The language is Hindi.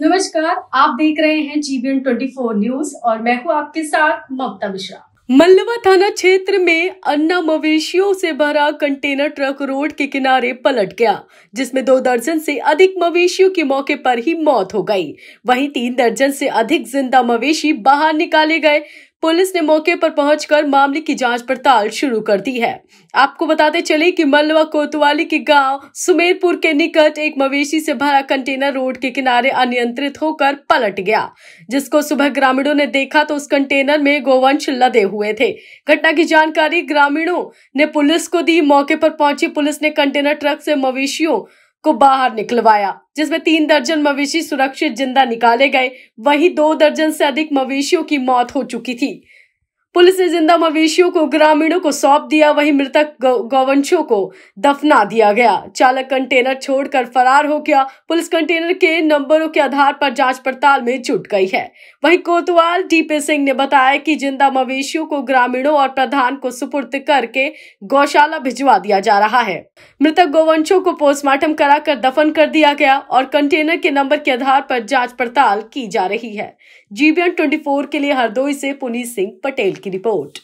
नमस्कार आप देख रहे हैं जीबीएन 24 न्यूज और मैं हूं आपके साथ ममता मिश्रा मल्लवा थाना क्षेत्र में अन्ना मवेशियों से भरा कंटेनर ट्रक रोड के किनारे पलट गया जिसमें दो दर्जन से अधिक मवेशियों की मौके पर ही मौत हो गई वहीं तीन दर्जन से अधिक जिंदा मवेशी बाहर निकाले गए पुलिस ने मौके पर पहुंचकर मामले की जांच पड़ताल शुरू कर दी है आपको बताते चले कि मलवा कोतवाली के गांव सुमेरपुर के निकट एक मवेशी से भरा कंटेनर रोड के किनारे अनियंत्रित होकर पलट गया जिसको सुबह ग्रामीणों ने देखा तो उस कंटेनर में गोवंश लदे हुए थे घटना की जानकारी ग्रामीणों ने पुलिस को दी मौके पर पहुंची पुलिस ने कंटेनर ट्रक से मवेशियों को बाहर निकलवाया जिसमें तीन दर्जन मवेशी सुरक्षित जिंदा निकाले गए वहीं दो दर्जन से अधिक मवेशियों की मौत हो चुकी थी पुलिस ने जिंदा मवेशियों को ग्रामीणों को सौंप दिया वहीं मृतक गौवंशों को दफना दिया गया चालक कंटेनर छोड़कर फरार हो गया पुलिस कंटेनर के नंबरों के आधार पर जांच पड़ताल में जुट गई है वहीं कोतवाल डीपी सिंह ने बताया कि जिंदा मवेशियों को ग्रामीणों और प्रधान को सुपुर्द करके गौशाला भिजवा दिया जा रहा है मृतक गौवंशों को पोस्टमार्टम कराकर दफन कर दिया गया और कंटेनर के नंबर के आधार पर जाँच पड़ताल की जा रही है जीबीएन ट्वेंटी के लिए हरदोई से पुनीत सिंह पटेल Report.